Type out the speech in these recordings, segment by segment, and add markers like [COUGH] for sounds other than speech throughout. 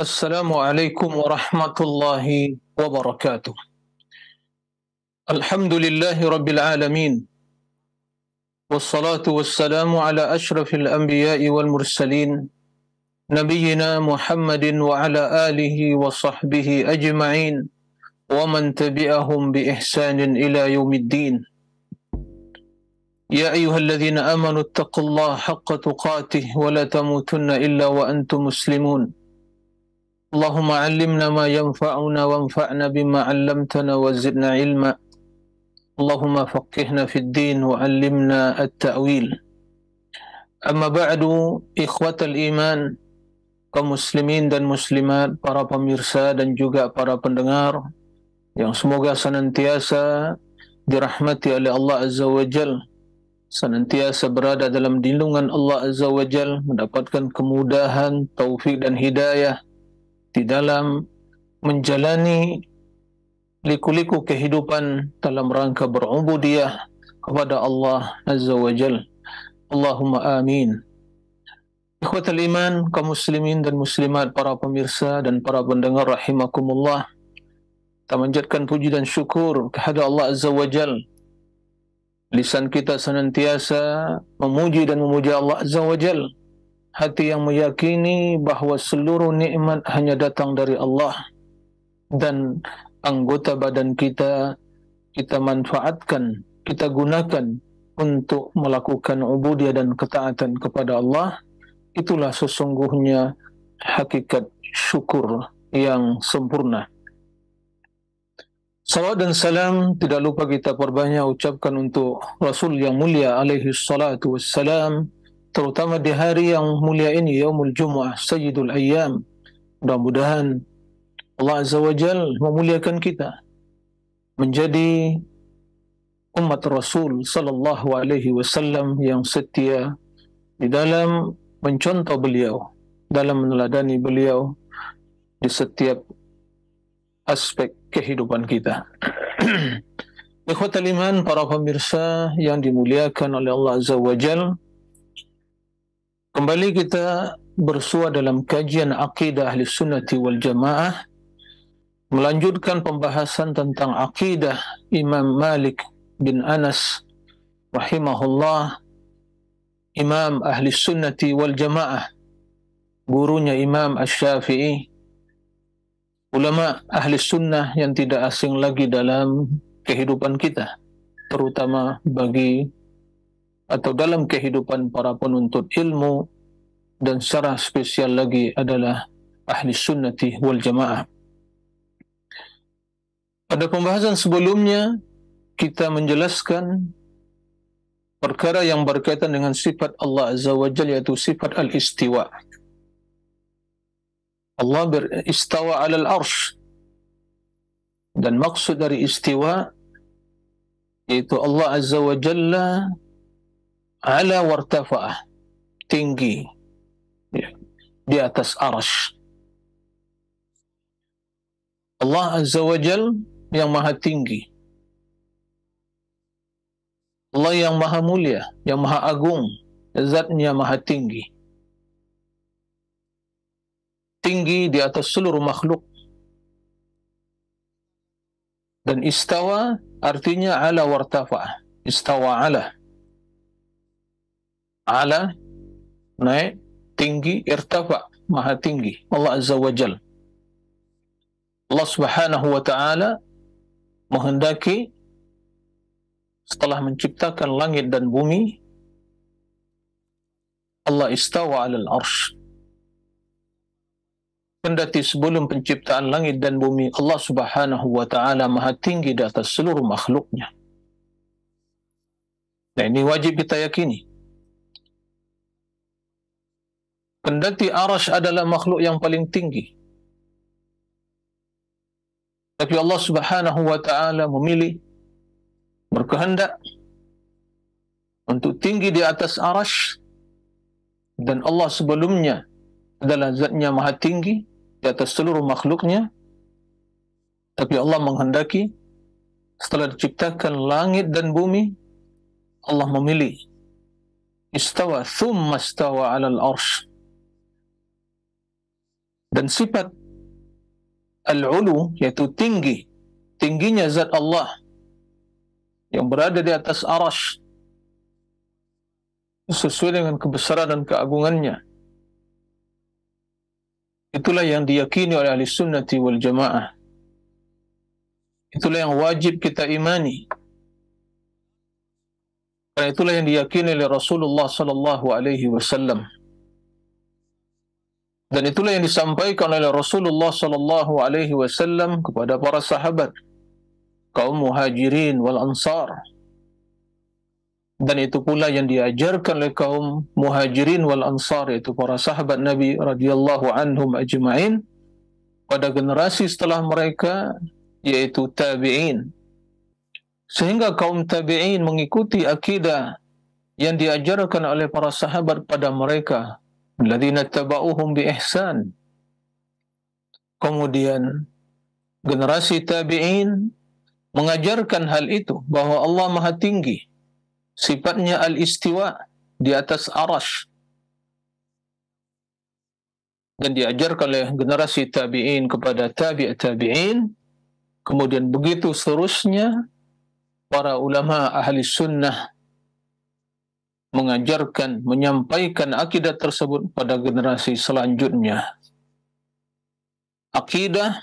السلام عليكم ورحمة الله وبركاته. الحمد لله رب العالمين والصلاة والسلام على أشرف الأنبياء والمرسلين نبينا محمد وعلى آله وصحبه أجمعين ومن تبعهم بإحسان إلى يوم الدين. يا أيها الذين آمنوا اتقوا الله حق تقاته ولا تموتن إلا وأنتم مسلمون. اللهم علمنا ما ينفعنا وانفعنا بما علمتنا وزدنا علما اللهم فقهنا في الدين وعلمنا التأويل أما بعد إخوة الإيمان kaum muslimin dan muslimat, para pemirsa dan juga para pendengar yang semoga senantiasa dirahmati oleh Allah Azza wa Jal, senantiasa berada dalam dilungan Allah Azza wa Jal, mendapatkan kemudahan, taufik dan hidayah, di dalam menjalani liku-liku kehidupan dalam rangka berubudiah kepada Allah Azza wa Jal. Allahumma amin. Ikhwat iman kaum muslimin dan muslimat, para pemirsa dan para pendengar rahimakumullah. Kita menjadikan puji dan syukur kepada Allah Azza wa Jal. Lisan kita senantiasa memuji dan memuja Allah Azza wa Jal. hati yang meyakini bahwa seluruh nikmat hanya datang dari Allah dan anggota badan kita kita manfaatkan, kita gunakan untuk melakukan ubudiyah dan ketaatan kepada Allah, itulah sesungguhnya hakikat syukur yang sempurna. Salam dan salam tidak lupa kita perbanyak ucapkan untuk Rasul yang mulia alaihi salatu wassalam, terutama di hari yang mulia ini yaumul jumuah sayyidul ayyam mudah-mudahan Allah azza wajal memuliakan kita menjadi umat Rasul sallallahu alaihi wasallam yang setia di dalam mencontoh beliau dalam meneladani beliau di setiap aspek kehidupan kita. [CLEARS THROAT] Ikhwatul iman para pemirsa yang dimuliakan oleh Allah azza wajalla Kembali kita bersua dalam kajian akidah ahli sunnati wal jamaah melanjutkan pembahasan tentang akidah Imam Malik bin Anas rahimahullah Imam ahli sunnati wal jamaah gurunya Imam ash shafii ulama ahli sunnah yang tidak asing lagi dalam kehidupan kita terutama bagi atau dalam kehidupan para penuntut ilmu dan secara spesial lagi adalah ahli sunnati wal jamaah. Pada pembahasan sebelumnya kita menjelaskan perkara yang berkaitan dengan sifat Allah Azza wa Jalla yaitu sifat al-istiwa. Allah beristawa alal arsh dan maksud dari istiwa yaitu Allah Azza wa Jalla ala wartafa'ah tinggi ya, di atas arsh Allah Azza wa Jal yang maha tinggi Allah yang maha mulia yang maha agung zatnya maha tinggi tinggi di atas seluruh makhluk dan istawa artinya ala wartafa'ah istawa ala ala naik tinggi irtafa maha tinggi Allah azza wa jal Allah subhanahu wa ta'ala menghendaki setelah menciptakan langit dan bumi Allah istawa alal arsh kendati sebelum penciptaan langit dan bumi, Allah Subhanahu wa taala Maha tinggi di atas seluruh makhluknya. Nah ini wajib kita yakini. Kendati arash adalah makhluk yang paling tinggi. Tapi Allah subhanahu wa ta'ala memilih, berkehendak untuk tinggi di atas arash dan Allah sebelumnya adalah zatnya maha tinggi di atas seluruh makhluknya tapi Allah menghendaki setelah diciptakan langit dan bumi Allah memilih istawa thumma istawa alal arsh dan sifat al-ulu yaitu tinggi tingginya zat Allah yang berada di atas arash sesuai dengan kebesaran dan keagungannya itulah yang diyakini oleh ahli sunnati wal jamaah itulah yang wajib kita imani karena itulah yang diyakini oleh Rasulullah sallallahu alaihi wasallam dan itulah yang disampaikan oleh Rasulullah sallallahu alaihi wasallam kepada para sahabat kaum muhajirin wal ansar dan itu pula yang diajarkan oleh kaum muhajirin wal ansar yaitu para sahabat Nabi radhiyallahu anhum ajma'in pada generasi setelah mereka yaitu tabi'in sehingga kaum tabi'in mengikuti akidah yang diajarkan oleh para sahabat pada mereka Alladzina taba'uhum bi ihsan. Kemudian generasi tabi'in mengajarkan hal itu bahwa Allah Maha Tinggi. Sifatnya al-istiwa di atas arash. Dan diajarkan oleh generasi tabi'in kepada tabi' tabi'in. Kemudian begitu seterusnya para ulama ahli sunnah mengajarkan, menyampaikan akidah tersebut pada generasi selanjutnya. Akidah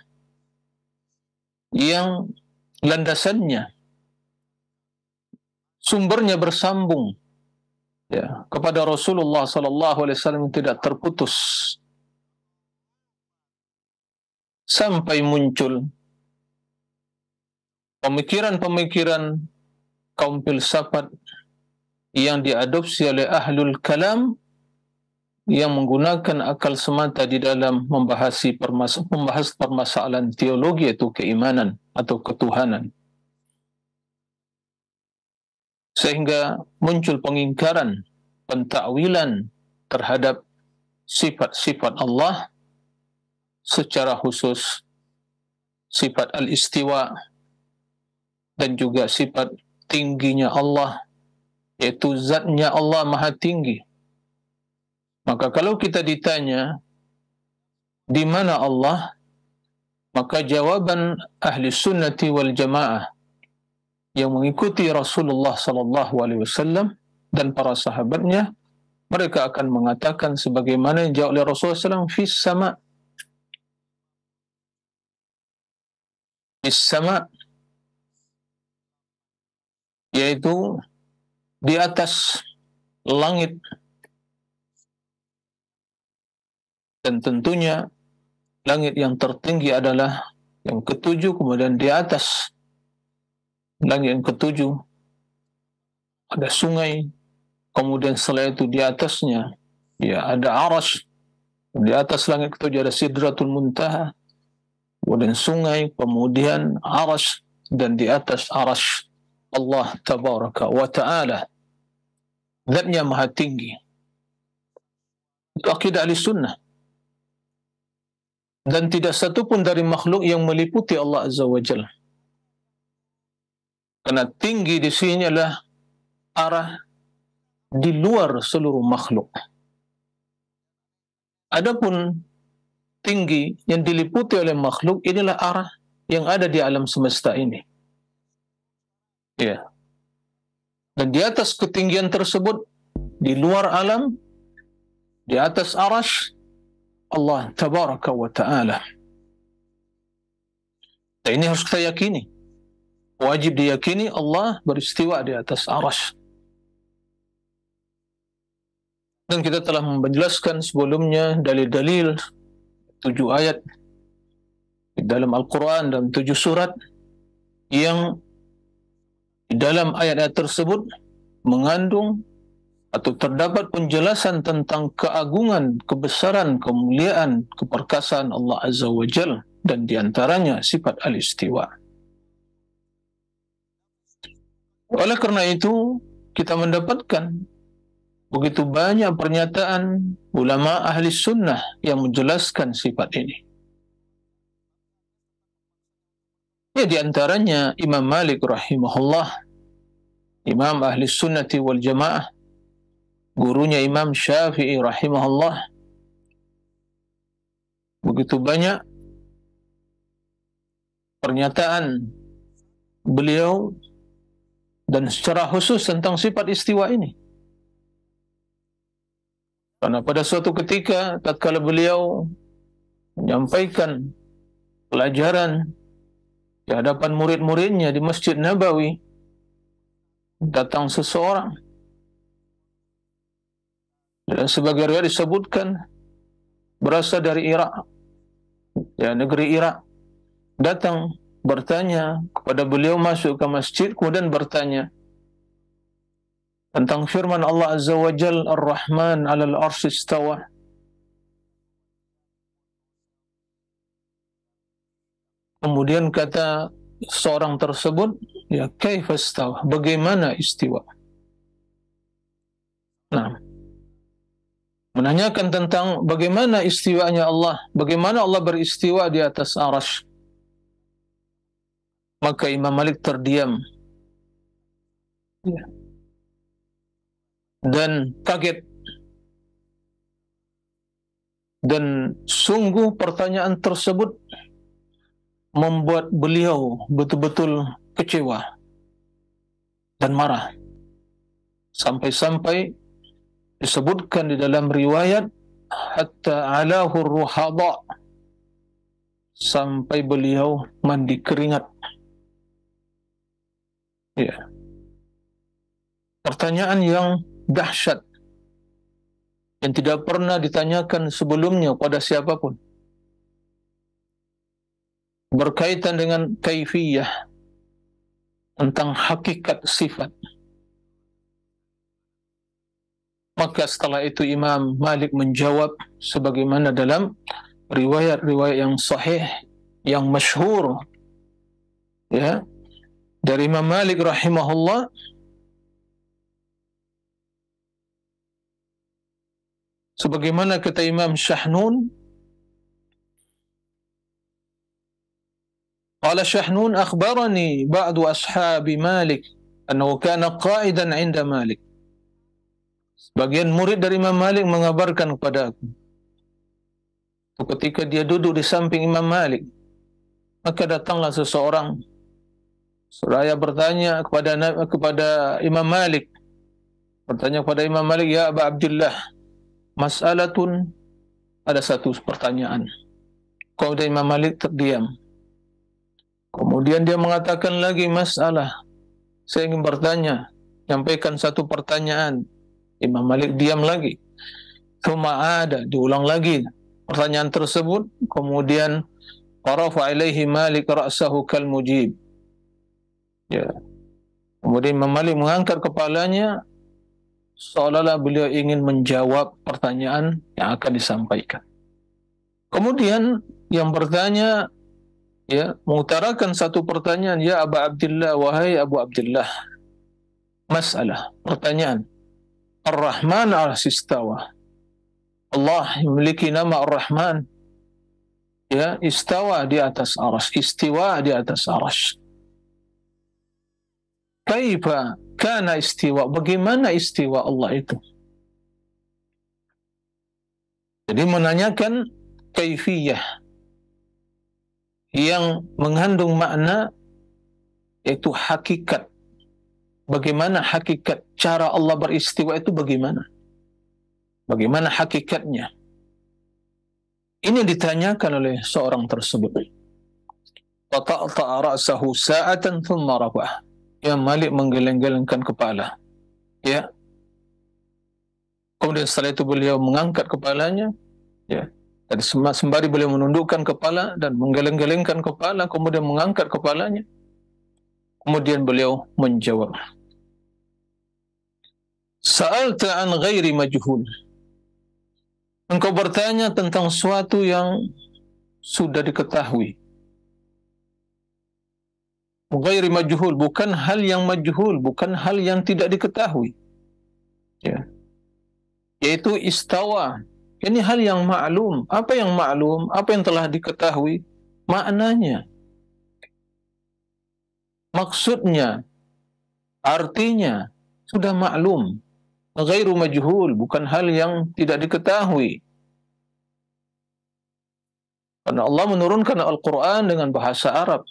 yang landasannya sumbernya bersambung ya, kepada Rasulullah Sallallahu Alaihi Wasallam tidak terputus sampai muncul pemikiran-pemikiran kaum filsafat yang diadopsi oleh ahlul kalam yang menggunakan akal semata di dalam membahasi permas membahas permasalahan teologi yaitu keimanan atau ketuhanan. Sehingga muncul pengingkaran, pentakwilan terhadap sifat-sifat Allah secara khusus sifat al-istiwa dan juga sifat tingginya Allah yaitu zatnya Allah maha tinggi. Maka kalau kita ditanya, di mana Allah? Maka jawaban ahli sunnati wal jamaah yang mengikuti Rasulullah Sallallahu Alaihi Wasallam dan para sahabatnya, mereka akan mengatakan sebagaimana yang jawab oleh Rasulullah SAW, fis sama, fis sama, yaitu di atas langit dan tentunya langit yang tertinggi adalah yang ketujuh kemudian di atas langit yang ketujuh ada sungai kemudian setelah itu di atasnya ya ada aras di atas langit ketujuh ada sidratul muntaha kemudian sungai kemudian aras dan di atas aras Allah tabaraka wa ta'ala zatnya maha tinggi itu akidah ahli sunnah dan tidak satu pun dari makhluk yang meliputi Allah Azza wa Jal. Karena tinggi di sini adalah arah di luar seluruh makhluk. Adapun tinggi yang diliputi oleh makhluk inilah arah yang ada di alam semesta ini. Ya. Dan di atas ketinggian tersebut di luar alam di atas arash Allah tabaraka wa taala. Dan ini harus kita yakini. Wajib diyakini Allah beristiwa di atas arash. Dan kita telah menjelaskan sebelumnya dalil-dalil tujuh ayat di dalam Al-Quran dan tujuh surat yang di dalam ayat-ayat tersebut mengandung atau terdapat penjelasan tentang keagungan, kebesaran, kemuliaan, keperkasaan Allah Azza wa Jal dan diantaranya sifat al-istiwa. Oleh karena itu, kita mendapatkan begitu banyak pernyataan ulama ahli sunnah yang menjelaskan sifat ini. Ya di antaranya Imam Malik rahimahullah, Imam Ahli Sunnati wal Jamaah, gurunya Imam Syafi'i rahimahullah. Begitu banyak pernyataan beliau dan secara khusus tentang sifat istiwa ini. Karena pada suatu ketika tatkala beliau menyampaikan pelajaran di hadapan murid-muridnya di Masjid Nabawi datang seseorang dan sebagai riwayat disebutkan berasal dari Irak ya negeri Irak datang bertanya kepada beliau masuk ke masjid kemudian bertanya tentang firman Allah Azza wa Jal Ar-Rahman alal arsy Kemudian kata seorang tersebut, ya kaifastawa, bagaimana istiwa? Nah, menanyakan tentang bagaimana istiwanya Allah, bagaimana Allah beristiwa di atas arash. Maka Imam Malik terdiam. Ya. Dan kaget dan sungguh pertanyaan tersebut membuat beliau betul-betul kecewa dan marah. Sampai-sampai disebutkan di dalam riwayat hatta alahu ruhada sampai beliau mandi keringat. Ya. Pertanyaan yang dahsyat yang tidak pernah ditanyakan sebelumnya pada siapapun berkaitan dengan kaifiyah tentang hakikat sifat. Maka setelah itu Imam Malik menjawab sebagaimana dalam riwayat-riwayat yang sahih yang masyhur ya dari Imam Malik rahimahullah sebagaimana kata Imam Syahnun قال شحنون أخبرني بعض أصحاب مالك أنه كان قائدا عند مالك Sebagian murid dari Imam Malik mengabarkan kepada aku. Ketika dia duduk di samping Imam Malik, maka datanglah seseorang. Seraya bertanya kepada kepada Imam Malik. Bertanya kepada Imam Malik, Ya Aba Abdullah, mas'alatun ada satu pertanyaan. Kau dan Imam Malik terdiam. Kemudian dia mengatakan lagi masalah. Saya ingin bertanya, nyampaikan satu pertanyaan. Imam Malik diam lagi. Cuma ada, diulang lagi pertanyaan tersebut. Kemudian Qarafa ilaihi Malik ra'sahu kal mujib. Ya. Kemudian Imam Malik mengangkat kepalanya seolah-olah beliau ingin menjawab pertanyaan yang akan disampaikan. Kemudian yang bertanya ya mengutarakan satu pertanyaan ya Abu Abdullah wahai Abu Abdullah masalah pertanyaan Ar-Rahman al sistawa Allah memiliki nama Ar-Rahman ya istawa di atas aras istiwa di atas aras kaifa kana istiwa bagaimana istiwa Allah itu jadi menanyakan kaifiyah yang mengandung makna yaitu hakikat. Bagaimana hakikat cara Allah beristiwa itu bagaimana? Bagaimana hakikatnya? Ini ditanyakan oleh seorang tersebut. ra'sahu sa'atan Ya Malik menggeleng-gelengkan kepala. Ya. Kemudian setelah itu beliau mengangkat kepalanya, ya. Dan sembari beliau menundukkan kepala dan menggeleng-gelengkan kepala, kemudian mengangkat kepalanya. Kemudian beliau menjawab. Sa'alta an ghairi majhul. Engkau bertanya tentang suatu yang sudah diketahui. Ghairi majhul, bukan hal yang majhul, bukan hal yang tidak diketahui. Ya. Yaitu istawa, ini hal yang maklum. Apa yang maklum? Apa yang telah diketahui? Maknanya. Maksudnya. Artinya. Sudah maklum. Ghairu majhul. Bukan hal yang tidak diketahui. Karena Allah menurunkan Al-Quran dengan bahasa Arab.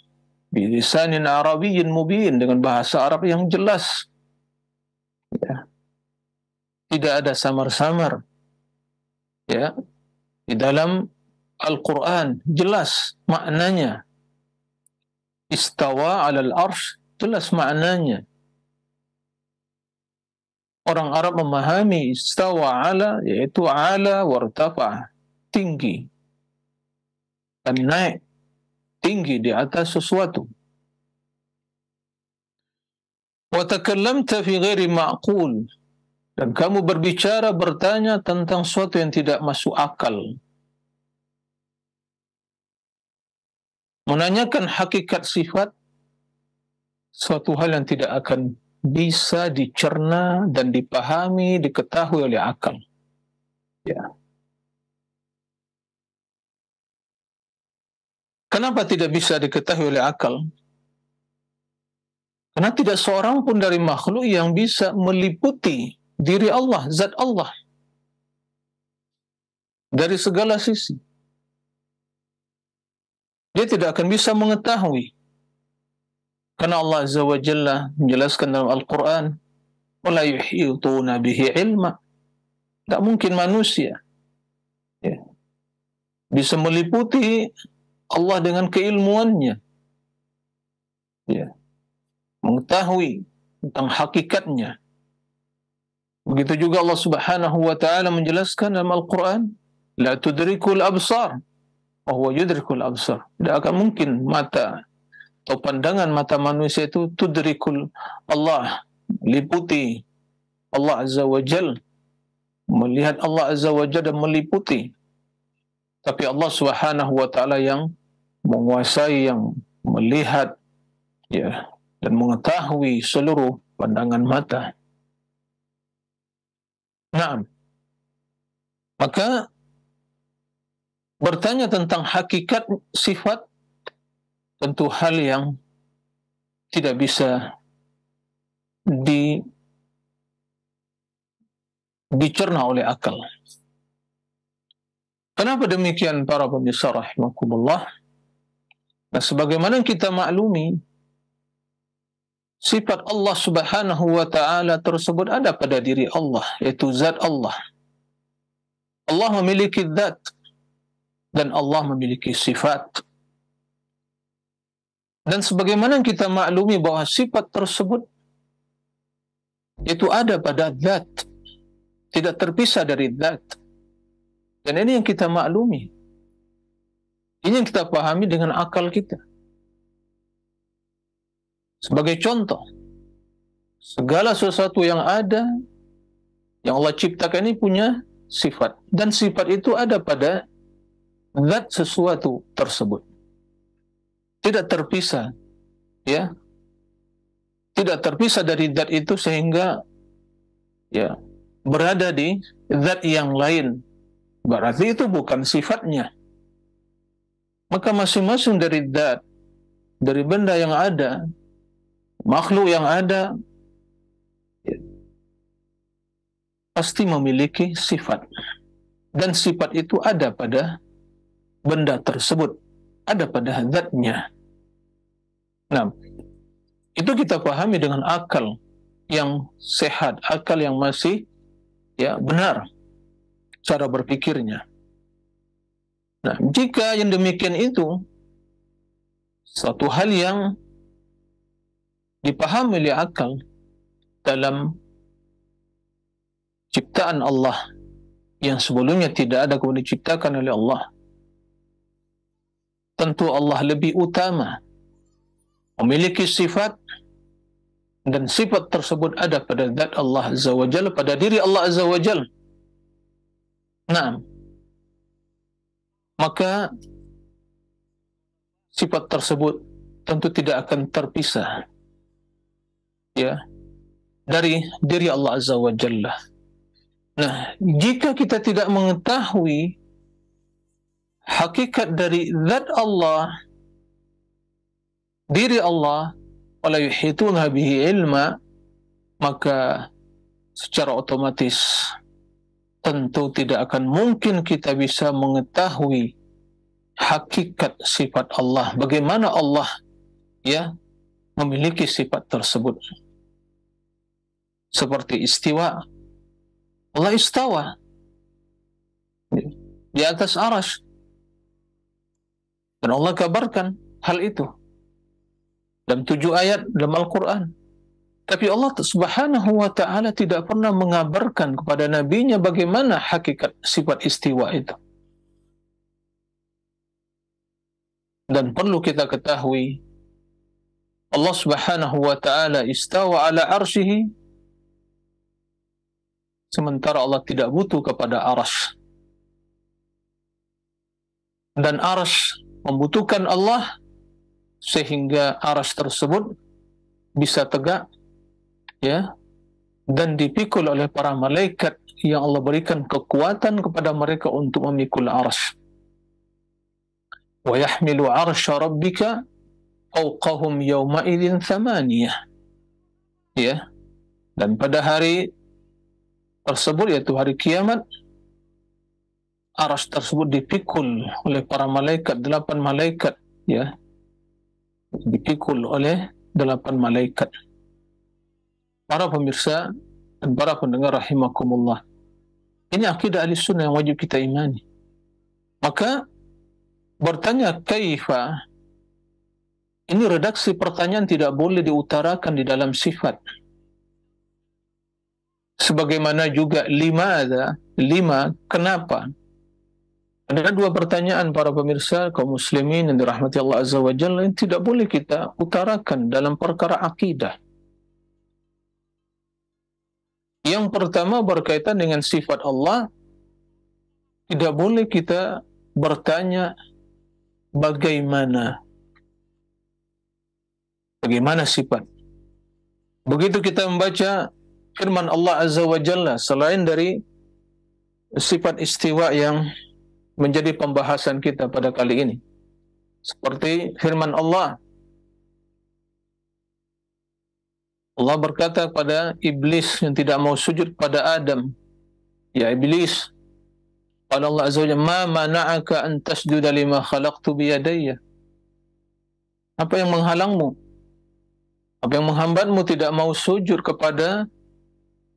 Bilisanin Arabiyin mubin. Dengan bahasa Arab yang jelas. Ya. Tidak ada samar-samar ya di dalam Al-Quran jelas maknanya istawa alal arsh jelas maknanya orang Arab memahami istawa ala yaitu ala wartafa tinggi dan naik tinggi di atas sesuatu wa takallamta fi ghairi ma'qul dan kamu berbicara, bertanya tentang sesuatu yang tidak masuk akal. Menanyakan hakikat sifat, suatu hal yang tidak akan bisa dicerna dan dipahami, diketahui oleh akal. Ya. Kenapa tidak bisa diketahui oleh akal? Karena tidak seorang pun dari makhluk yang bisa meliputi diri Allah, zat Allah. Dari segala sisi. Dia tidak akan bisa mengetahui. Karena Allah Azza wa Jalla menjelaskan dalam Al-Quran, وَلَا يُحِيطُونَ بِهِ ilma. Tak mungkin manusia ya, bisa meliputi Allah dengan keilmuannya. Ya, mengetahui tentang hakikatnya, Begitu juga Allah Subhanahu wa taala menjelaskan dalam Al-Qur'an, la tudrikul absar wa huwa yudrikul absar. Tidak akan mungkin mata atau pandangan mata manusia itu tudrikul Allah liputi Allah Azza wa Jal melihat Allah Azza wa Jal dan meliputi tapi Allah Subhanahu wa taala yang menguasai yang melihat ya dan mengetahui seluruh pandangan mata. Nah, maka bertanya tentang hakikat sifat tentu hal yang tidak bisa di dicerna oleh akal. Kenapa demikian para pemirsa rahimakumullah? Nah, sebagaimana kita maklumi sifat Allah Subhanahu wa taala tersebut ada pada diri Allah yaitu zat Allah. Allah memiliki zat dan Allah memiliki sifat. Dan sebagaimana kita maklumi bahwa sifat tersebut itu ada pada zat, tidak terpisah dari zat. Dan ini yang kita maklumi. Ini yang kita pahami dengan akal kita. Sebagai contoh, segala sesuatu yang ada yang Allah ciptakan ini punya sifat dan sifat itu ada pada zat sesuatu tersebut. Tidak terpisah ya. Tidak terpisah dari zat itu sehingga ya berada di zat yang lain. Berarti itu bukan sifatnya. Maka masing-masing dari zat dari benda yang ada makhluk yang ada ya, pasti memiliki sifat dan sifat itu ada pada benda tersebut ada pada zatnya nah itu kita pahami dengan akal yang sehat akal yang masih ya benar cara berpikirnya nah jika yang demikian itu satu hal yang dipahami oleh akal dalam ciptaan Allah yang sebelumnya tidak ada kemudian diciptakan oleh Allah. Tentu Allah lebih utama, memiliki sifat dan sifat tersebut ada pada zat Allah Azza wa pada diri Allah Azza wa Jalla. Nah, maka sifat tersebut tentu tidak akan terpisah ya dari diri Allah Azza wa Jalla. Nah, jika kita tidak mengetahui hakikat dari zat Allah, diri Allah, wala yuhituna bihi ilma, maka secara otomatis tentu tidak akan mungkin kita bisa mengetahui hakikat sifat Allah, bagaimana Allah ya memiliki sifat tersebut seperti istiwa Allah istawa di atas arash dan Allah kabarkan hal itu dalam tujuh ayat dalam Al-Quran tapi Allah subhanahu wa ta'ala tidak pernah mengabarkan kepada nabinya bagaimana hakikat sifat istiwa itu dan perlu kita ketahui Allah subhanahu wa ta'ala istawa ala arsyihi sementara Allah tidak butuh kepada aras. Dan aras membutuhkan Allah sehingga aras tersebut bisa tegak ya dan dipikul oleh para malaikat yang Allah berikan kekuatan kepada mereka untuk memikul aras. وَيَحْمِلُ عَرْشَ رَبِّكَ أَوْقَهُمْ يَوْمَئِذٍ ثَمَانِيَةٍ Ya. Dan pada hari tersebut yaitu hari kiamat aras tersebut dipikul oleh para malaikat delapan malaikat ya dipikul oleh delapan malaikat para pemirsa dan para pendengar rahimakumullah ini akidah ahli sunnah yang wajib kita imani maka bertanya kaifa ini redaksi pertanyaan tidak boleh diutarakan di dalam sifat sebagaimana juga lima ada lima kenapa ada dua pertanyaan para pemirsa kaum muslimin yang dirahmati Allah azza wa jalla yang tidak boleh kita utarakan dalam perkara akidah yang pertama berkaitan dengan sifat Allah tidak boleh kita bertanya bagaimana bagaimana sifat begitu kita membaca firman Allah Azza wa Jalla selain dari sifat istiwa yang menjadi pembahasan kita pada kali ini. Seperti firman Allah. Allah berkata pada iblis yang tidak mau sujud pada Adam. Ya iblis. Qala Allah Azza wa Jalla, "Ma mana'aka an tasjuda lima khalaqtu biyadayya?" Apa yang menghalangmu? Apa yang menghambatmu tidak mau sujud kepada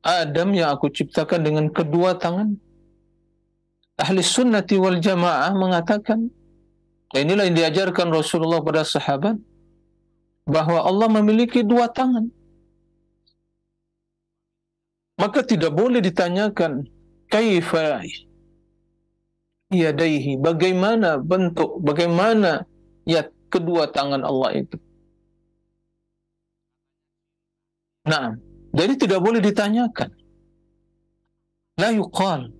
Adam yang aku ciptakan dengan kedua tangan. Ahli sunnati wal jamaah mengatakan, inilah yang diajarkan Rasulullah pada sahabat, bahwa Allah memiliki dua tangan. Maka tidak boleh ditanyakan, kaifa yadaihi, bagaimana bentuk, bagaimana ya kedua tangan Allah itu. Nah, jadi tidak boleh ditanyakan. La yuqal.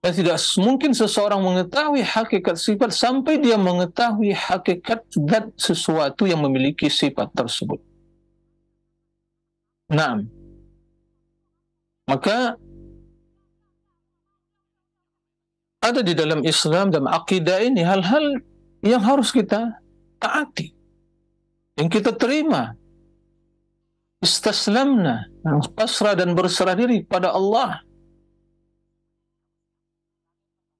Dan tidak mungkin seseorang mengetahui hakikat sifat sampai dia mengetahui hakikat zat sesuatu yang memiliki sifat tersebut. Nah, maka ada di dalam Islam dan akidah ini hal-hal yang harus kita taati, yang kita terima, istaslamna pasrah dan berserah diri pada Allah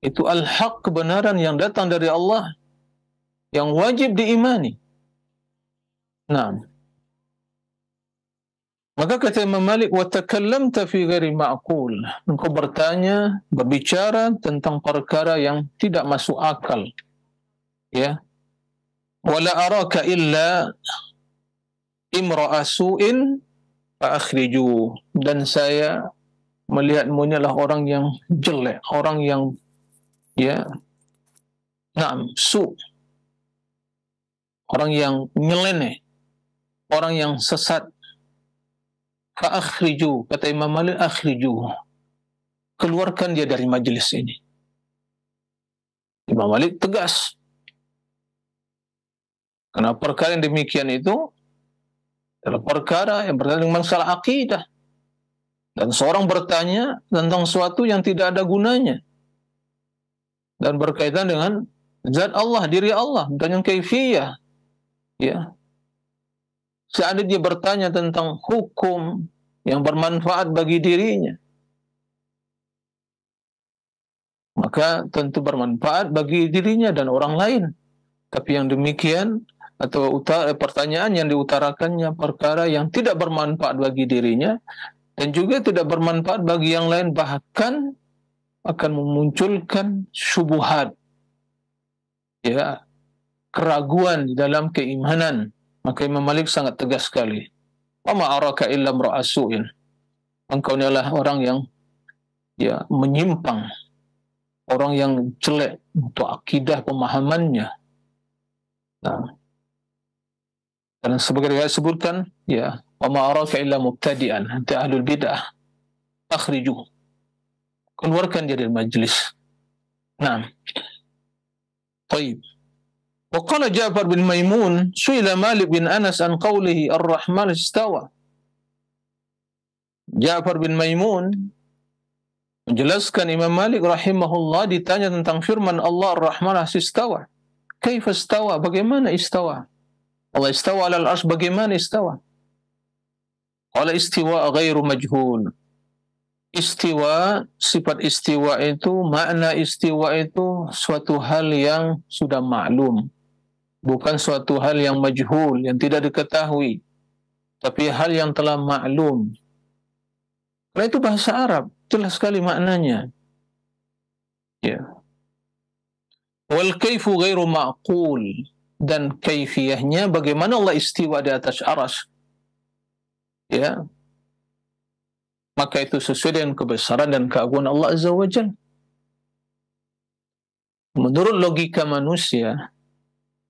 itu al-haq kebenaran yang datang dari Allah yang wajib diimani. Nah, maka kata Imam Malik, "Watakallamta fi ghairi ma'qul." Engkau bertanya, berbicara tentang perkara yang tidak masuk akal. Ya. Wala araka illa imra'a su'in fa'akhriju dan saya melihatmu lah orang yang jelek, orang yang ya ngam, su orang yang nyeleneh, orang yang sesat. Fa'akhriju, kata Imam Malik, akhriju. Keluarkan dia dari majelis ini. Imam Malik tegas. Karena perkara yang demikian itu dalam perkara yang berkaitan dengan masalah akidah. Dan seorang bertanya tentang sesuatu yang tidak ada gunanya. Dan berkaitan dengan zat Allah, diri Allah, dan yang kaifiyah. Ya. Seandainya dia bertanya tentang hukum yang bermanfaat bagi dirinya, maka tentu bermanfaat bagi dirinya dan orang lain. Tapi yang demikian atau utara, eh, pertanyaan yang diutarakannya perkara yang tidak bermanfaat bagi dirinya dan juga tidak bermanfaat bagi yang lain bahkan akan memunculkan subuhat ya keraguan di dalam keimanan maka Imam Malik sangat tegas sekali Wama araka illa ra'asuin engkau inilah orang yang ya menyimpang orang yang jelek untuk akidah pemahamannya nah dan sebagai yang sebutkan, ya, wa ma araka illa mubtadi'an, anta ahlul bid'ah, akhriju. Keluarkan dia dari majlis. Nah. Baik. Wa qala Ja'far bin Maimun, suila Malik bin Anas an qawlihi ar-Rahman istawa. Ja'far bin Maimun menjelaskan Imam Malik rahimahullah ditanya tentang firman Allah ar-Rahman istawa. Kaifa istawa? Bagaimana istawa? Allah istawa alal arsh bagaimana istawa? Allah istiwa ghairu majhul. Istiwa, sifat istiwa itu, makna istiwa itu suatu hal yang sudah maklum. Bukan suatu hal yang majhul, yang tidak diketahui. Tapi hal yang telah maklum. Karena itu bahasa Arab, jelas sekali maknanya. Ya. Wal kaifu ghairu ma'qul dan kaifiyahnya bagaimana Allah istiwa di atas aras ya maka itu sesuai dengan kebesaran dan keagungan Allah Azza wa Menurut logika manusia,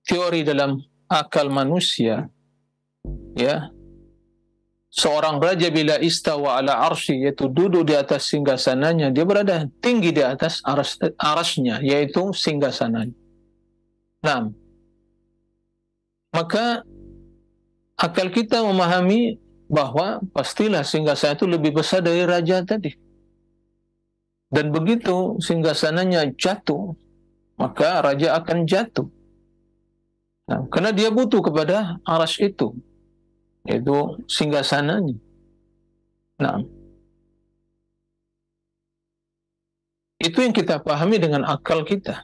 teori dalam akal manusia, ya, seorang raja bila istawa ala arsy yaitu duduk di atas singgasananya dia berada tinggi di atas aras, arasnya yaitu singgasananya. Nah, maka akal kita memahami bahwa pastilah saya itu lebih besar dari raja tadi. Dan begitu sananya jatuh, maka raja akan jatuh. Nah, karena dia butuh kepada aras itu, yaitu singgasananya. Nah, itu yang kita pahami dengan akal kita.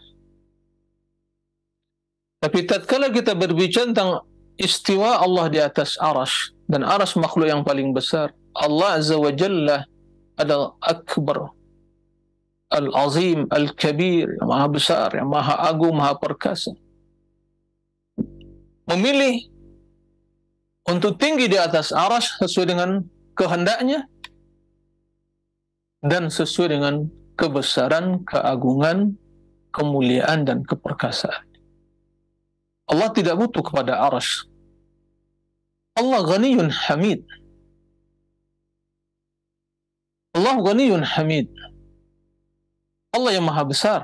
Tapi tatkala kita berbicara tentang istiwa Allah di atas aras dan aras makhluk yang paling besar, Allah Azza wa Jalla adalah akbar, al-azim, al-kabir, yang maha besar, yang maha agung, maha perkasa. Memilih untuk tinggi di atas aras sesuai dengan kehendaknya dan sesuai dengan kebesaran, keagungan, kemuliaan, dan keperkasaan. Allah tidak butuh kepada arash. Allah ghaniyun hamid. Allah ghaniyun hamid. Allah yang maha besar.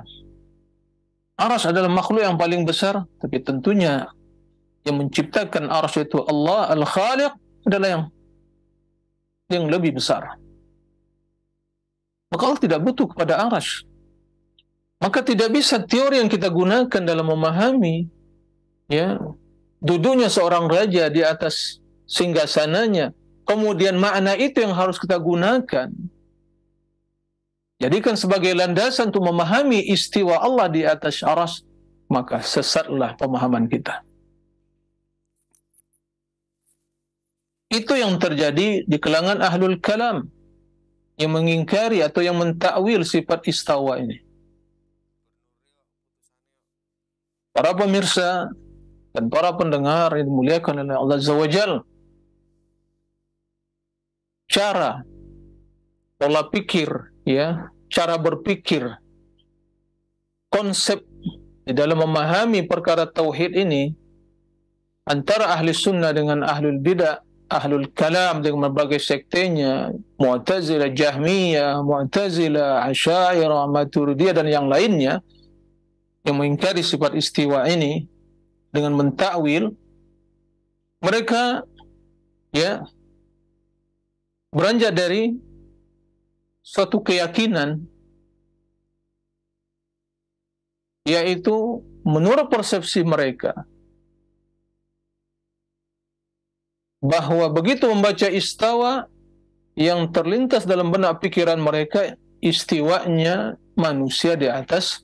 Arash adalah makhluk yang paling besar, tapi tentunya yang menciptakan arash itu Allah al-Khaliq adalah yang yang lebih besar. Maka Allah tidak butuh kepada arash. Maka tidak bisa teori yang kita gunakan dalam memahami ya duduknya seorang raja di atas singgasananya kemudian makna itu yang harus kita gunakan jadikan sebagai landasan untuk memahami istiwa Allah di atas aras maka sesatlah pemahaman kita itu yang terjadi di kalangan ahlul kalam yang mengingkari atau yang mentakwil sifat istawa ini. Para pemirsa, dan para pendengar yang dimuliakan oleh Allah Azza cara pola pikir ya cara berpikir konsep di dalam memahami perkara tauhid ini antara ahli sunnah dengan ahlul bidah ahlul kalam dengan berbagai sektenya mu'tazilah jahmiyah mu'tazilah asyairah maturidiyah dan yang lainnya yang mengingkari sifat istiwa ini dengan mentakwil mereka ya beranjak dari suatu keyakinan yaitu menurut persepsi mereka bahwa begitu membaca istawa yang terlintas dalam benak pikiran mereka istiwanya manusia di atas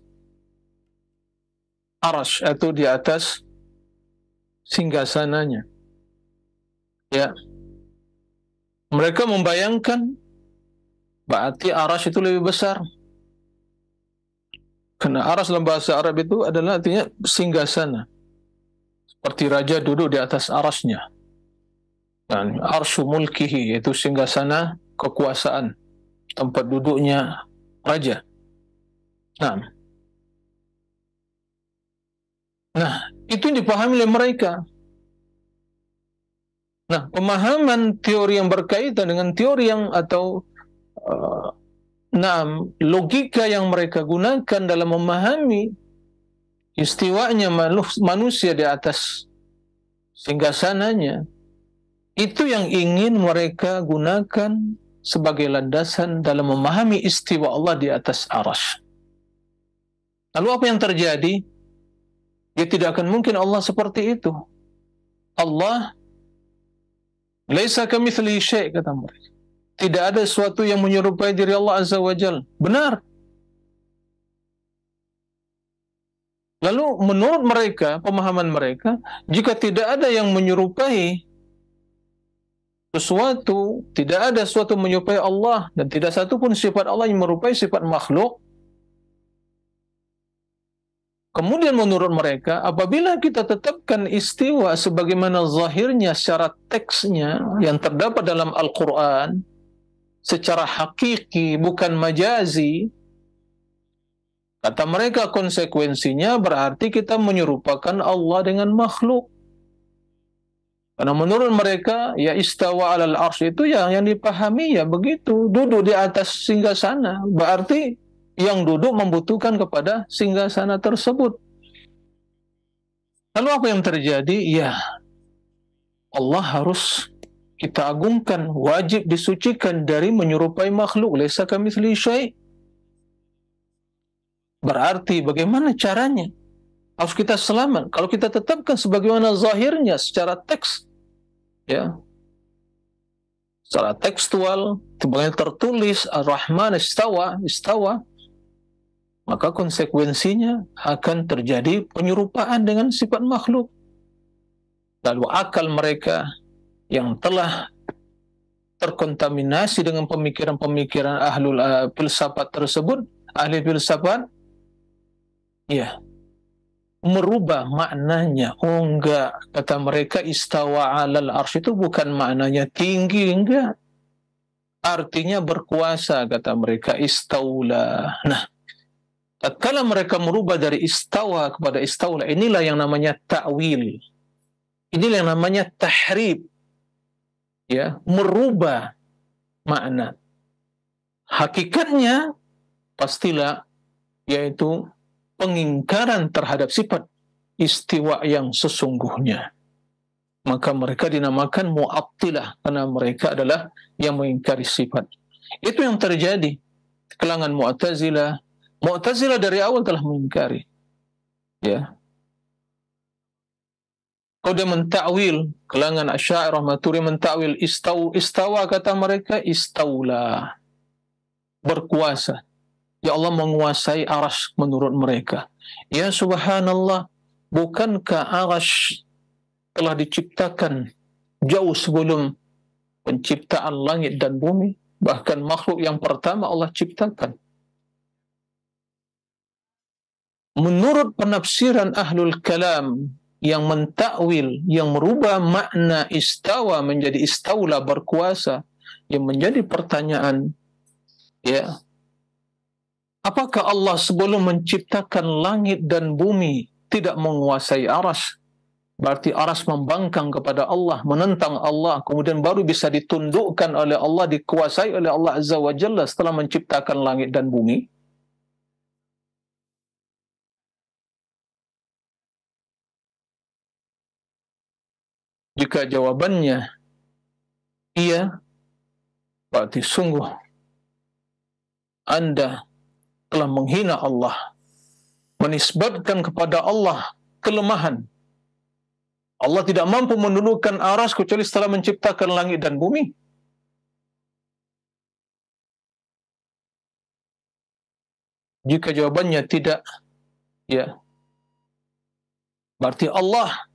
arash atau di atas singgasananya. Ya. Mereka membayangkan berarti aras itu lebih besar. Karena aras dalam bahasa Arab itu adalah artinya singgasana. Seperti raja duduk di atas arasnya. Dan arsu mulkihi, yaitu singgasana kekuasaan. Tempat duduknya raja. Nah, Nah, itu yang dipahami oleh mereka. Nah, pemahaman teori yang berkaitan dengan teori yang atau uh, nah, logika yang mereka gunakan dalam memahami istiwanya manusia di atas sehingga sananya itu yang ingin mereka gunakan sebagai landasan dalam memahami istiwa Allah di atas arash. Lalu apa yang terjadi? Ya tidak akan mungkin Allah seperti itu. Allah laisa kamitsli syai' kata mereka. Tidak ada sesuatu yang menyerupai diri Allah Azza wa Jal. Benar. Lalu menurut mereka, pemahaman mereka, jika tidak ada yang menyerupai sesuatu, tidak ada sesuatu menyerupai Allah dan tidak satu pun sifat Allah yang merupai sifat makhluk, Kemudian menurut mereka, apabila kita tetapkan istiwa sebagaimana zahirnya secara teksnya yang terdapat dalam Al-Quran, secara hakiki, bukan majazi, kata mereka konsekuensinya berarti kita menyerupakan Allah dengan makhluk. Karena menurut mereka, ya istawa alal arsy itu yang yang dipahami ya begitu, duduk di atas singgah sana. Berarti yang duduk membutuhkan kepada singgah sana tersebut. Lalu apa yang terjadi? Ya, Allah harus kita agungkan, wajib disucikan dari menyerupai makhluk. Laisa kami selisai. Berarti bagaimana caranya? Harus kita selamat. Kalau kita tetapkan sebagaimana zahirnya secara teks, ya, secara tekstual, sebagaimana tertulis Ar-Rahman istawa, istawa, maka konsekuensinya akan terjadi penyerupaan dengan sifat makhluk. Lalu akal mereka yang telah terkontaminasi dengan pemikiran-pemikiran ahlul uh, filsafat tersebut, ahli filsafat, ya, merubah maknanya. Oh enggak, kata mereka istawa alal arsy itu bukan maknanya tinggi, enggak. Artinya berkuasa, kata mereka, istaula. Nah, kalau mereka merubah dari istawa kepada istaula, inilah yang namanya ta'wil. Inilah yang namanya tahrib. Ya, merubah makna. Hakikatnya pastilah yaitu pengingkaran terhadap sifat istiwa yang sesungguhnya. Maka mereka dinamakan mu'attilah karena mereka adalah yang mengingkari sifat. Itu yang terjadi. Kelangan Mu'tazilah, Mu'tazilah dari awal telah mengingkari. Ya. Kau dia mentakwil kelangan Asy'ariyah Maturidi mentakwil istaw istawa kata mereka istaula berkuasa. Ya Allah menguasai aras menurut mereka. Ya subhanallah, bukankah aras telah diciptakan jauh sebelum penciptaan langit dan bumi? Bahkan makhluk yang pertama Allah ciptakan menurut penafsiran ahlul kalam yang mentakwil, yang merubah makna istawa menjadi istaula berkuasa, yang menjadi pertanyaan, ya, apakah Allah sebelum menciptakan langit dan bumi tidak menguasai aras? Berarti aras membangkang kepada Allah, menentang Allah, kemudian baru bisa ditundukkan oleh Allah, dikuasai oleh Allah Azza wa setelah menciptakan langit dan bumi. Jika jawabannya iya, berarti sungguh Anda telah menghina Allah, menisbatkan kepada Allah kelemahan. Allah tidak mampu menundukkan aras kecuali setelah menciptakan langit dan bumi. Jika jawabannya tidak, ya, berarti Allah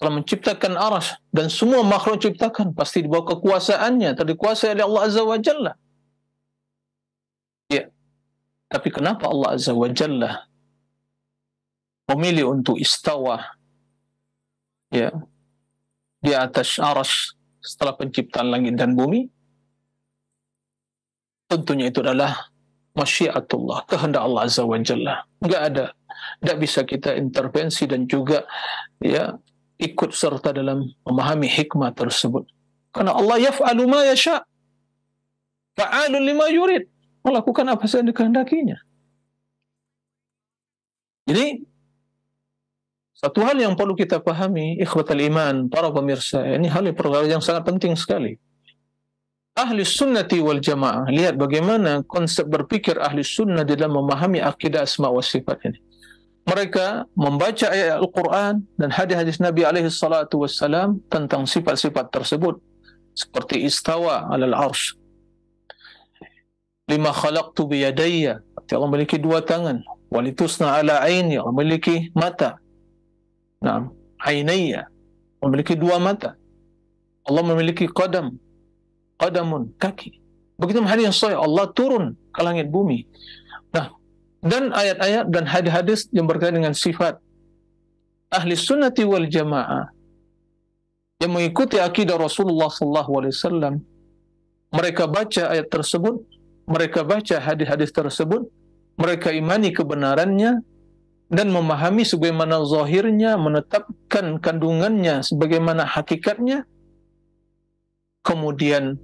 telah menciptakan aras dan semua makhluk ciptakan pasti di bawah kekuasaannya, terkuasai oleh Allah Azza wa Jalla. Ya. Tapi kenapa Allah Azza wa Jalla memilih untuk istawa ya di atas aras setelah penciptaan langit dan bumi? Tentunya itu adalah masyiatullah, kehendak Allah Azza wa Jalla. Enggak ada. tidak bisa kita intervensi dan juga ya ikut serta dalam memahami hikmah tersebut. Karena Allah yaf'alu ma yasha. Fa'alul lima yurid. Melakukan apa saja yang dikehendakinya. Jadi, satu hal yang perlu kita pahami, ikhwatal iman, para pemirsa, ini hal yang yang sangat penting sekali. Ahli sunnati wal jamaah, lihat bagaimana konsep berpikir ahli sunnah dalam memahami akidah asma wa sifat ini mereka membaca ayat Al-Quran dan hadis-hadis Nabi alaihi salatu wassalam tentang sifat-sifat tersebut seperti istawa alal arsh lima khalaqtu biyadayya Allah memiliki dua tangan walitusna ala aini Allah memiliki mata naam ainaya memiliki dua mata Allah memiliki qadam qadamun kaki begitu hadis yang sahih Allah turun ke langit bumi dan ayat-ayat dan hadis-hadis yang berkaitan dengan sifat ahli sunnati wal jamaah yang mengikuti akidah Rasulullah saw. mereka baca ayat tersebut mereka baca hadis-hadis tersebut mereka imani kebenarannya dan memahami sebagaimana zahirnya menetapkan kandungannya sebagaimana hakikatnya kemudian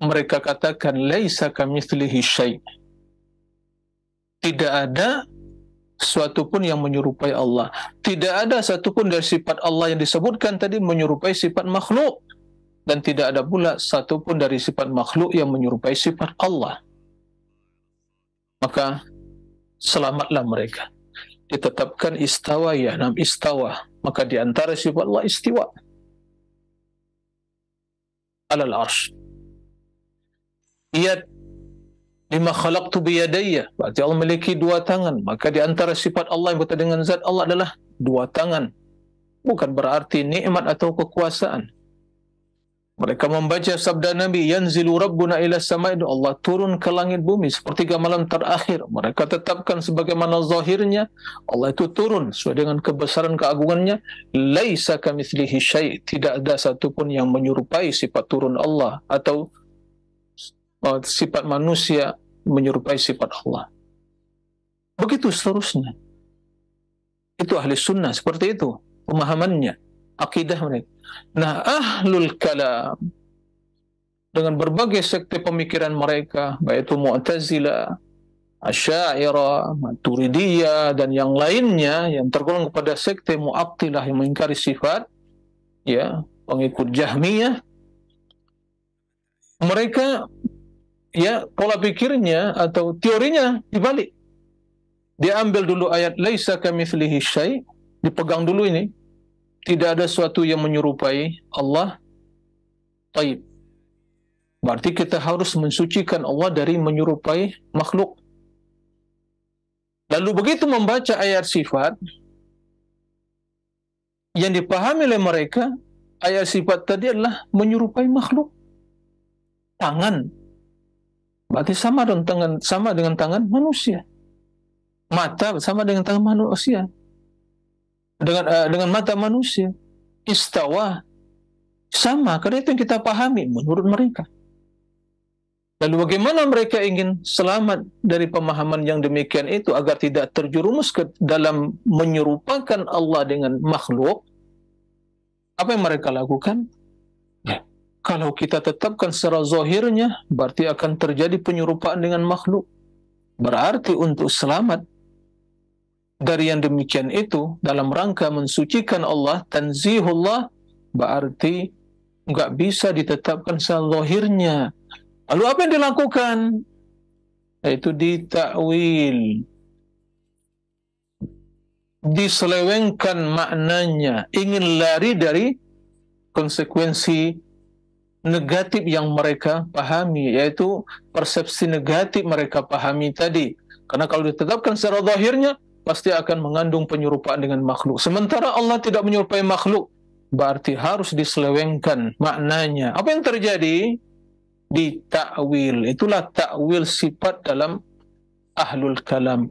mereka katakan laisa kamitslihi syai' tidak ada suatu pun yang menyerupai Allah. Tidak ada satu pun dari sifat Allah yang disebutkan tadi menyerupai sifat makhluk. Dan tidak ada pula satu pun dari sifat makhluk yang menyerupai sifat Allah. Maka selamatlah mereka. Ditetapkan istawa ya, nam istawa. Maka di antara sifat Allah istiwa. Alal arsh. Ia lima khalaqtu biyadaya berarti Allah memiliki dua tangan maka di antara sifat Allah yang berkaitan dengan zat Allah adalah dua tangan bukan berarti nikmat atau kekuasaan mereka membaca sabda Nabi yanzilu rabbuna ila sama'i Allah turun ke langit bumi sepertiga malam terakhir mereka tetapkan sebagaimana zahirnya Allah itu turun sesuai dengan kebesaran keagungannya laisa kamitslihi syai' tidak ada satupun yang menyerupai sifat turun Allah atau Uh, sifat manusia menyerupai sifat Allah. Begitu seterusnya. Itu ahli sunnah seperti itu pemahamannya, akidah mereka. Nah, ahlul kalam dengan berbagai sekte pemikiran mereka, baik itu Mu'tazila, Asy'ariyah, Maturidiyah dan yang lainnya yang tergolong kepada sekte Mu'attilah yang mengingkari sifat, ya, pengikut Jahmiyah. Mereka ya pola pikirnya atau teorinya dibalik. Dia ambil dulu ayat laisa kamitslihi syai, dipegang dulu ini. Tidak ada sesuatu yang menyerupai Allah. Taib. Berarti kita harus mensucikan Allah dari menyerupai makhluk. Lalu begitu membaca ayat sifat, yang dipahami oleh mereka, ayat sifat tadi adalah menyerupai makhluk. Tangan, berarti sama dengan tangan sama dengan tangan manusia mata sama dengan tangan manusia dengan uh, dengan mata manusia istawa sama karena itu yang kita pahami menurut mereka lalu bagaimana mereka ingin selamat dari pemahaman yang demikian itu agar tidak terjerumus ke dalam menyerupakan Allah dengan makhluk apa yang mereka lakukan kalau kita tetapkan secara zahirnya berarti akan terjadi penyerupaan dengan makhluk. Berarti untuk selamat dari yang demikian itu, dalam rangka mensucikan Allah, tanzihullah, berarti nggak bisa ditetapkan secara zahirnya Lalu apa yang dilakukan? Yaitu ditakwil diselewengkan maknanya, ingin lari dari konsekuensi negatif yang mereka pahami yaitu persepsi negatif mereka pahami tadi karena kalau ditetapkan secara zahirnya pasti akan mengandung penyerupaan dengan makhluk sementara Allah tidak menyerupai makhluk berarti harus diselewengkan maknanya apa yang terjadi di takwil itulah takwil sifat dalam ahlul kalam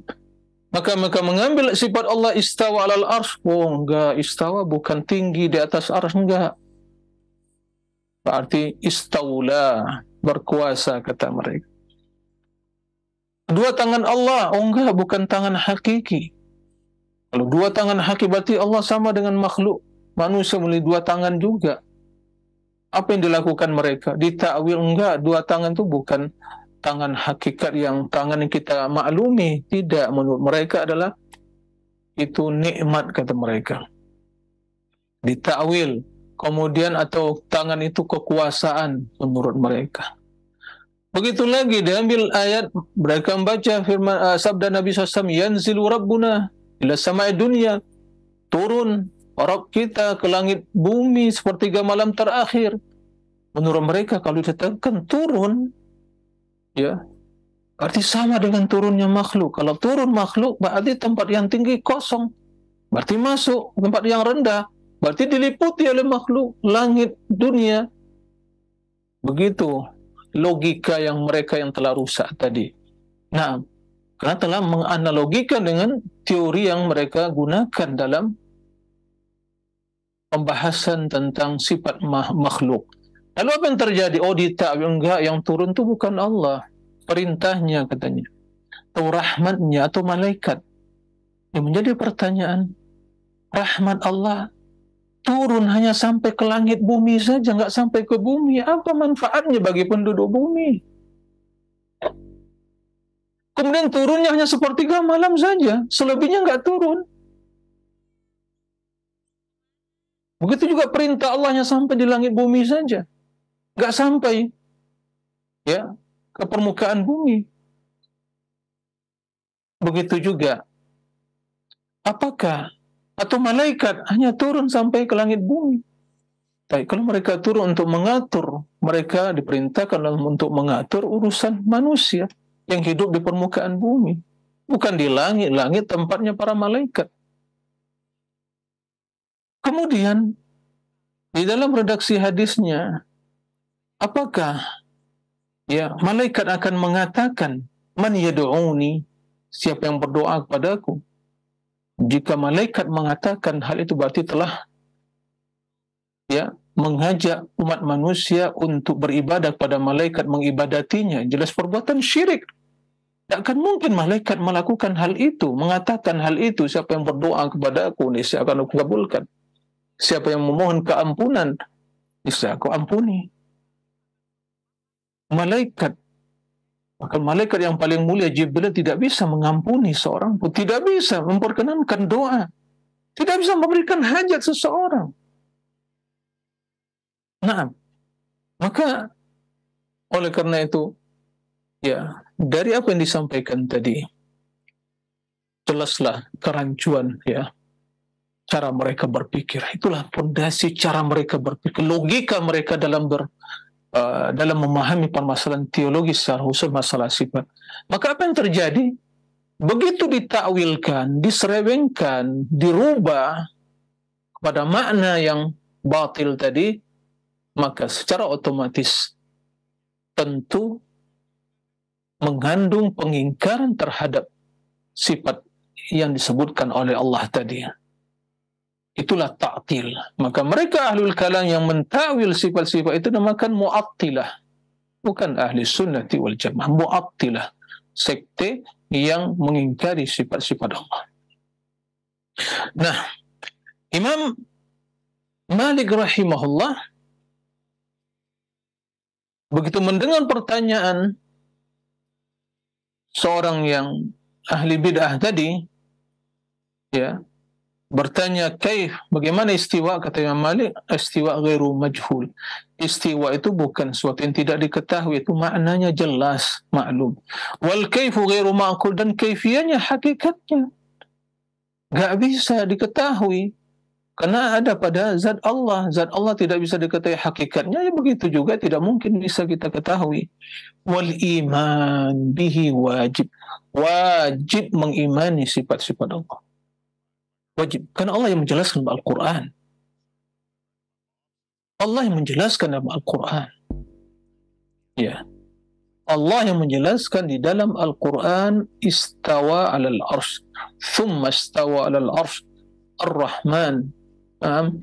maka mereka mengambil sifat Allah istawa alal ars oh enggak istawa bukan tinggi di atas arsh. enggak Berarti istawla, berkuasa kata mereka. Dua tangan Allah, oh enggak, bukan tangan hakiki. Kalau dua tangan hakiki berarti Allah sama dengan makhluk. Manusia memiliki dua tangan juga. Apa yang dilakukan mereka? Ditakwil enggak, dua tangan itu bukan tangan hakikat yang tangan yang kita maklumi. Tidak, menurut mereka adalah itu nikmat kata mereka. Ditakwil, kemudian atau tangan itu kekuasaan menurut mereka. Begitu lagi diambil ayat mereka membaca firman uh, sabda Nabi SAW yanzilu buna ila sama dunia turun Rabb kita ke langit bumi sepertiga malam terakhir. Menurut mereka kalau ditetapkan turun ya berarti sama dengan turunnya makhluk. Kalau turun makhluk berarti tempat yang tinggi kosong. Berarti masuk tempat yang rendah Berarti diliputi oleh makhluk langit dunia. Begitu logika yang mereka yang telah rusak tadi. Nah, karena telah menganalogikan dengan teori yang mereka gunakan dalam pembahasan tentang sifat makhluk. Lalu apa yang terjadi? Oh ditakwil enggak yang turun itu bukan Allah, perintahnya katanya. Atau rahmatnya atau malaikat. Yang menjadi pertanyaan, rahmat Allah turun hanya sampai ke langit bumi saja, nggak sampai ke bumi. Apa manfaatnya bagi penduduk bumi? Kemudian turunnya hanya sepertiga malam saja, selebihnya nggak turun. Begitu juga perintah Allahnya sampai di langit bumi saja, nggak sampai ya ke permukaan bumi. Begitu juga, apakah atau malaikat hanya turun sampai ke langit bumi. Tapi kalau mereka turun untuk mengatur, mereka diperintahkan untuk mengatur urusan manusia yang hidup di permukaan bumi. Bukan di langit, langit tempatnya para malaikat. Kemudian, di dalam redaksi hadisnya, apakah ya malaikat akan mengatakan, Man yadu'uni, siapa yang berdoa kepadaku? Jika malaikat mengatakan hal itu berarti telah ya mengajak umat manusia untuk beribadah kepada malaikat mengibadatinya jelas perbuatan syirik tidak akan mungkin malaikat melakukan hal itu, mengatakan hal itu. Siapa yang berdoa kepada aku, niscaya akan aku kabulkan. Siapa yang memohon keampunan, niscaya aku ampuni. Malaikat maka malaikat yang paling mulia Jibril tidak bisa mengampuni seorang pun, tidak bisa memperkenankan doa, tidak bisa memberikan hajat seseorang. Nah, maka oleh karena itu, ya dari apa yang disampaikan tadi, jelaslah kerancuan ya cara mereka berpikir. Itulah pondasi cara mereka berpikir, logika mereka dalam ber, uh, dalam memahami permasalahan teologi secara khusus masalah sifat. Maka apa yang terjadi? Begitu ditakwilkan, diserewengkan, dirubah kepada makna yang batil tadi, maka secara otomatis tentu mengandung pengingkaran terhadap sifat yang disebutkan oleh Allah tadi itulah ta'til. Maka mereka ahlul kalam yang menta'wil sifat-sifat itu namakan mu'attilah. Bukan ahli sunnati wal jamaah. Mu'attilah. Sekte yang mengingkari sifat-sifat Allah. Nah, Imam Malik rahimahullah begitu mendengar pertanyaan seorang yang ahli bid'ah tadi, ya, bertanya kaif bagaimana istiwa kata Imam Malik istiwa ghairu majhul istiwa itu bukan sesuatu yang tidak diketahui itu maknanya jelas maklum wal kaifu ghairu ma'qul dan kaifiannya hakikatnya gak bisa diketahui karena ada pada zat Allah zat Allah tidak bisa diketahui hakikatnya ya begitu juga tidak mungkin bisa kita ketahui wal iman bihi wajib wajib mengimani sifat-sifat Allah wajib karena Allah yang menjelaskan dalam Al-Quran Allah yang menjelaskan dalam Al-Quran ya Allah yang menjelaskan di dalam Al-Quran istawa alal arsh thumma istawa alal arsh ar-Rahman um,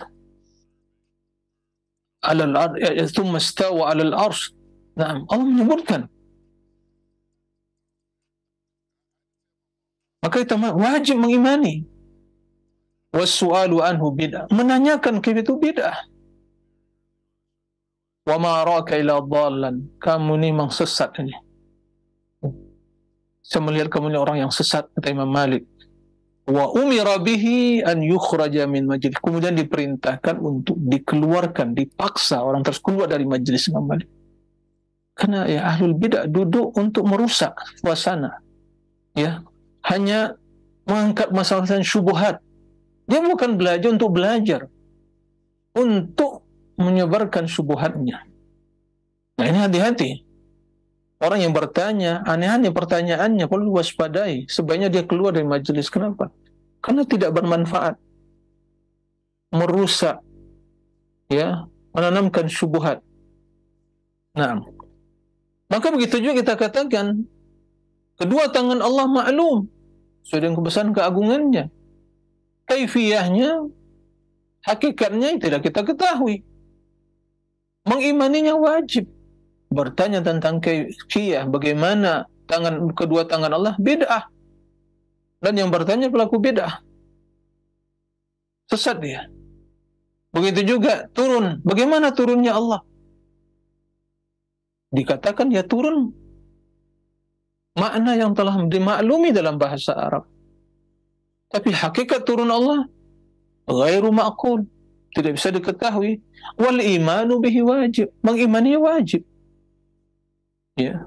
alal arsh thumma istawa alal arsh nah, Allah menyebutkan maka kita wajib mengimani wasu'alu anhu bid'ah. Menanyakan kibir itu bid'ah. Wa ma ra'aka ila dhalan. Kamu ini memang sesat ini. Saya melihat kamu ini orang yang sesat kata Imam Malik. Wa umira bihi an yukhraja min majlis. Kemudian diperintahkan untuk dikeluarkan, dipaksa orang terus keluar dari majlis Imam Malik. Karena ya ahlul bidah duduk untuk merusak suasana. Ya, hanya mengangkat masalah-masalah syubuhat dia bukan belajar untuk belajar, untuk menyebarkan subuhannya. Nah ini hati-hati. Orang yang bertanya, aneh-aneh pertanyaannya, perlu waspadai. Sebaiknya dia keluar dari majelis. Kenapa? Karena tidak bermanfaat. Merusak. ya Menanamkan subuhat. Nah, maka begitu juga kita katakan, kedua tangan Allah maklum. Sudah yang kebesaran keagungannya kaifiyahnya, hakikatnya tidak kita ketahui. Mengimaninya wajib. Bertanya tentang kaifiyah, bagaimana tangan kedua tangan Allah bid'ah. Dan yang bertanya pelaku bid'ah. Sesat dia. Begitu juga turun. Bagaimana turunnya Allah? Dikatakan ya turun makna yang telah dimaklumi dalam bahasa Arab. Tapi hakikat turun Allah ghairu ma'kul, tidak bisa diketahui. Wal imanu bihi wajib, mengimani wajib. Ya.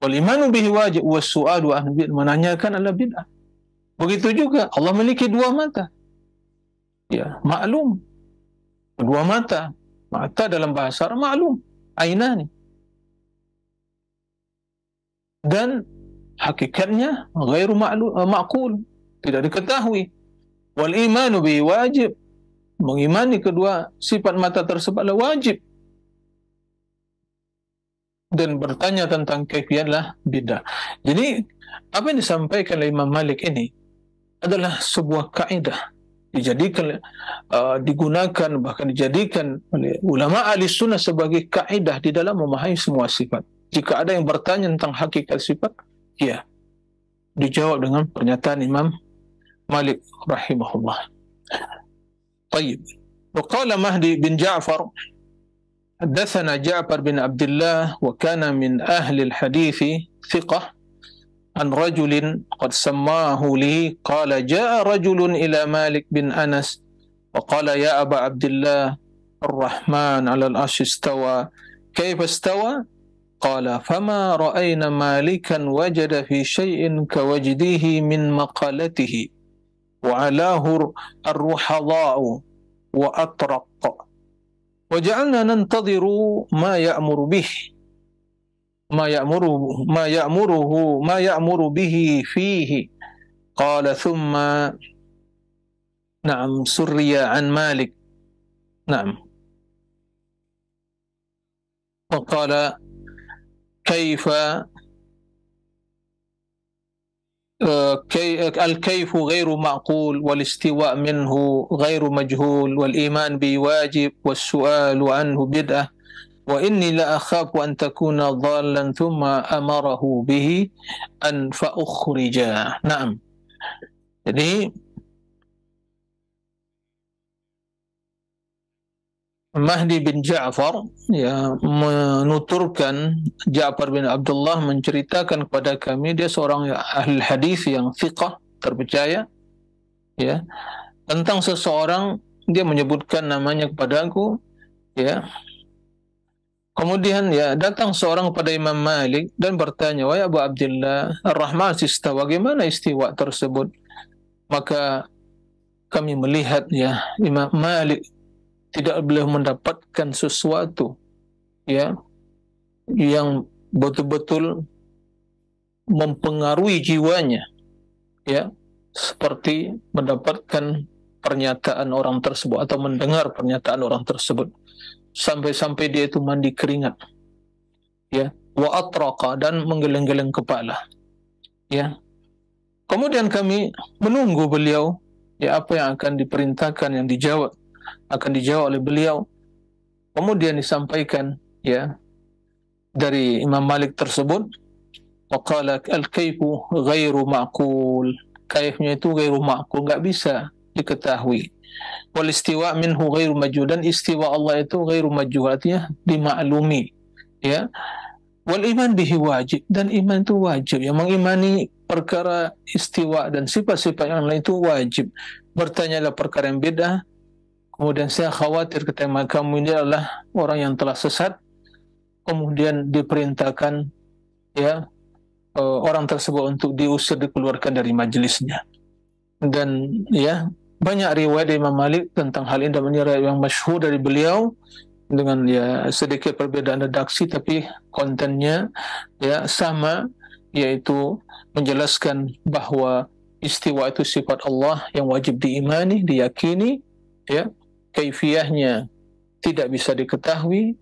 Wal imanu bihi wajib was su'alu an menanyakan adalah bid'ah. Begitu juga Allah memiliki dua mata. Ya, maklum. Dua mata. Mata dalam bahasa Arab maklum, ni. Dan hakikatnya ghairu makul eh, tidak diketahui. Wal imanu bi wajib. Mengimani kedua sifat mata tersebutlah wajib. Dan bertanya tentang kaifiatlah bidah. Jadi apa yang disampaikan oleh Imam Malik ini adalah sebuah kaidah dijadikan uh, digunakan bahkan dijadikan oleh ulama ahli sunnah sebagai kaidah di dalam memahami semua sifat. Jika ada yang bertanya tentang hakikat sifat, Ya. Dijawab dengan pernyataan Imam Malik rahimahullah. طيب وقال مهدي بن جعفر حدثنا جعفر بن عبد الله وكان من أهل الحديث ثقة عن رجل قد سماه لي قال جاء رجل إلى مالك بن أنس وقال يا أبا عبد الله الرحمن على الأرش استوى كيف استوى قال فما رأينا مالكا وجد في شيء كوجده من مقالته وعلاه الرحضاء وأطرق وجعلنا ننتظر ما يأمر به ما يأمره ما يأمره ما يأمر به فيه قال ثم نعم سري عن مالك نعم وقال كيف آه، الكيف غير معقول والاستواء منه غير مجهول والإيمان به واجب والسؤال عنه بدعة وإني لأخاف أن تكون ضالا ثم أمره به أن فأخرجا نعم jadi يعني Mahdi bin Ja'far ya menuturkan Ja'far bin Abdullah menceritakan kepada kami dia seorang ahli hadis yang fiqah terpercaya ya tentang seseorang dia menyebutkan namanya kepadaku ya kemudian ya datang seorang kepada Imam Malik dan bertanya wahai Abu Abdullah ar sista istawa bagaimana istiwa tersebut maka kami melihat ya Imam Malik tidak boleh mendapatkan sesuatu ya yang betul-betul mempengaruhi jiwanya ya seperti mendapatkan pernyataan orang tersebut atau mendengar pernyataan orang tersebut sampai-sampai dia itu mandi keringat ya wa atraqa dan menggeleng-geleng kepala ya kemudian kami menunggu beliau ya apa yang akan diperintahkan yang dijawab akan dijawab oleh beliau. Kemudian disampaikan ya dari Imam Malik tersebut waqala al-kaifu ghairu ma'qul. Kaifnya itu ghairu ma'qul, enggak bisa diketahui. Wal istiwa minhu ghairu majhul dan istiwa Allah itu ghairu majhul artinya dimaklumi. Ya. Wal iman bihi wajib dan iman itu wajib. Yang mengimani perkara istiwa dan sifat-sifat yang lain itu wajib. Bertanyalah perkara yang beda Kemudian saya khawatir ketika kamu ini adalah orang yang telah sesat. Kemudian diperintahkan ya eh, orang tersebut untuk diusir dikeluarkan dari majelisnya. Dan ya banyak riwayat dari Imam Malik tentang hal ini dan riwayat yang masyhur dari beliau dengan ya sedikit perbedaan redaksi tapi kontennya ya sama yaitu menjelaskan bahwa istiwa itu sifat Allah yang wajib diimani, diyakini ya kaifiahnya tidak bisa diketahui,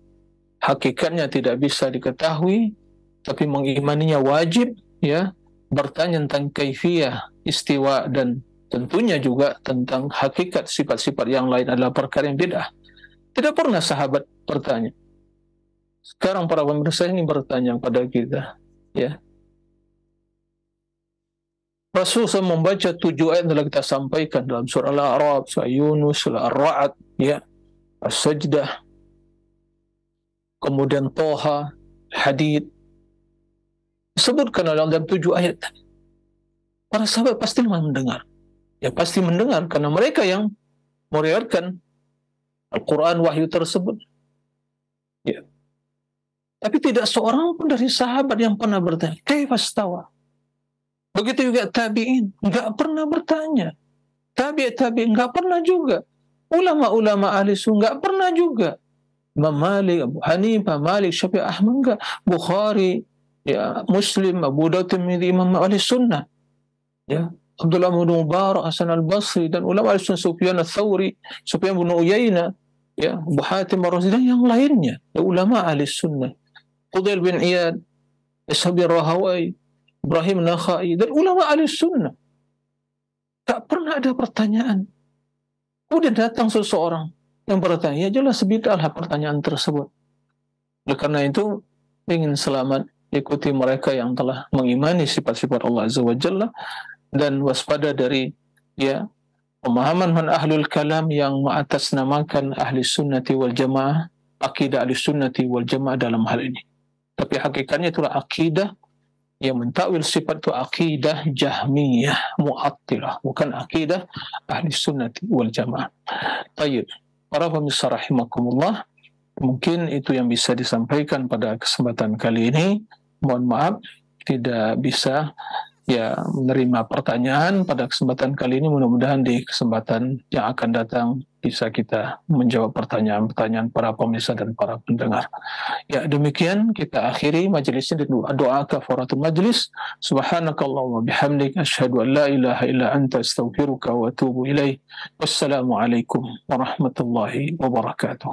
hakikatnya tidak bisa diketahui, tapi mengimaninya wajib ya bertanya tentang kaifiyah, istiwa dan tentunya juga tentang hakikat sifat-sifat yang lain adalah perkara yang beda. Tidak pernah sahabat bertanya. Sekarang para pemirsa ini bertanya kepada kita, ya, Rasul SAW membaca tujuh ayat yang telah kita sampaikan dalam surah Al-A'raf, surah Yunus, surah ar ya, As-Sajdah, kemudian Toha, Hadid. Sebutkan dalam, dalam tujuh ayat tadi. Para sahabat pasti mendengar. Ya pasti mendengar karena mereka yang meriarkan Al-Quran wahyu tersebut. Ya. Tapi tidak seorang pun dari sahabat yang pernah bertanya, kaifastawa? Begitu juga tabi'in, nggak pernah bertanya. tabi tabi'in nggak pernah juga. Ulama-ulama ahli sunnah nggak pernah juga. Imam Malik, Abu Hanifah, Malik, Syafi'i, Ahmad enggak. Bukhari, ya, Muslim, Abu Dawud, Imam ahli sunnah. Ya, Abdullah bin Mubarak, Hasan al-Basri, dan ulama ahli sunnah Sufyan al-Thawri, Sufyan bin Uyainah, ya, Abu Hatim al dan yang lainnya. Ya, ulama ahli sunnah. Qudail bin Iyad, Ishaq bin Rahawai, Ibrahim Nakhai, dan ulama ahli sunnah. Tak pernah ada pertanyaan. Kemudian datang seseorang yang bertanya, jelas sebidalah pertanyaan tersebut. Oleh karena itu, ingin selamat, ikuti mereka yang telah mengimani sifat-sifat Allah Azza wa Jalla, dan waspada dari ya pemahaman man ahlul kalam yang mengatasnamakan ahli sunnati wal jamaah, akidah ahli sunnati wal jamaah dalam hal ini. Tapi hakikatnya itulah akidah yang mentakwil sifat itu akidah jahmiyah mu'attilah bukan akidah ahli sunnah wal jamaah Tayyib. para pemirsa rahimakumullah mungkin itu yang bisa disampaikan pada kesempatan kali ini mohon maaf tidak bisa ya menerima pertanyaan pada kesempatan kali ini mudah-mudahan di kesempatan yang akan datang bisa kita menjawab pertanyaan-pertanyaan para pemirsa dan para pendengar. Ya demikian kita akhiri majelis ini doa, doa kafaratul majelis. Subhanakallah wa bihamdik asyhadu an la ilaha illa anta astaghfiruka wa atubu ilaih. Wassalamualaikum warahmatullahi wabarakatuh.